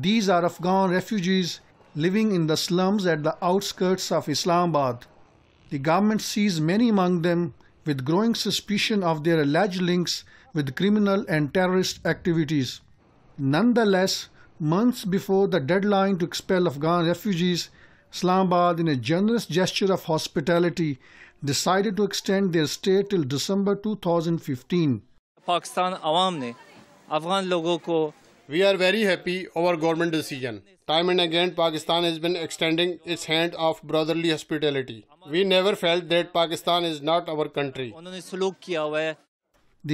These are Afghan refugees living in the slums at the outskirts of Islamabad. The government sees many among them with growing suspicion of their alleged links with criminal and terrorist activities. Nonetheless, months before the deadline to expel Afghan refugees, Islamabad, in a generous gesture of hospitality, decided to extend their stay till December 2015. Pakistan awam ne Afghan लोगों ko. We are very happy over government decision. Time and again, Pakistan has been extending its hand of brotherly hospitality. We never felt that Pakistan is not our country. The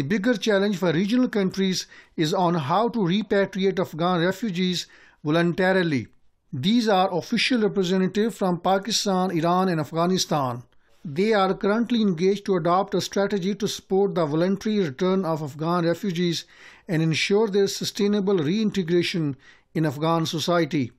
bigger challenge for regional countries is on how to repatriate Afghan refugees voluntarily. These are official representatives from Pakistan, Iran, and Afghanistan. They are currently engaged to adopt a strategy to support the voluntary return of Afghan refugees and ensure their sustainable reintegration in Afghan society.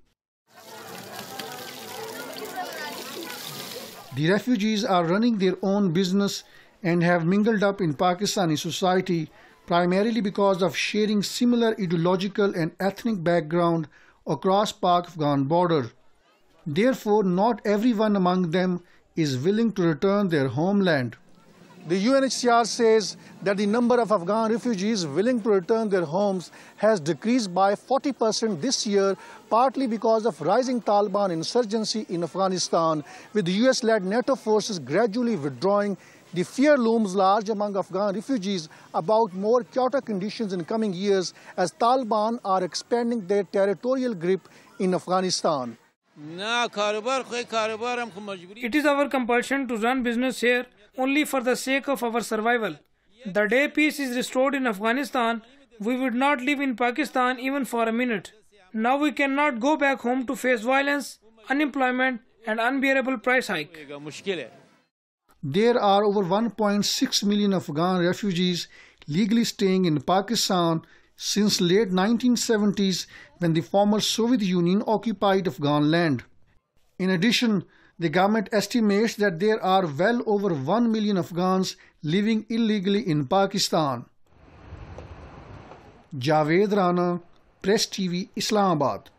The refugees are running their own business and have mingled up in Pakistani society primarily because of sharing similar ideological and ethnic background across Pak-Afghan border. Therefore, not everyone among them is willing to return their homeland. The UNHCR says that the number of Afghan refugees willing to return their homes has decreased by 40% this year, partly because of rising Taliban insurgency in Afghanistan, with the US-led NATO forces gradually withdrawing. The fear looms large among Afghan refugees about more chaotic conditions in coming years as Taliban are expanding their territorial grip in Afghanistan. It is our compulsion to run business here only for the sake of our survival. The day peace is restored in Afghanistan, we would not live in Pakistan even for a minute. Now we cannot go back home to face violence, unemployment, and unbearable price hike. There are over 1.6 million Afghan refugees legally staying in Pakistan since late 1970s when the former Soviet Union occupied Afghan land. In addition, the government estimates that there are well over 1 million Afghans living illegally in Pakistan. Javed Rana, Press TV, Islamabad.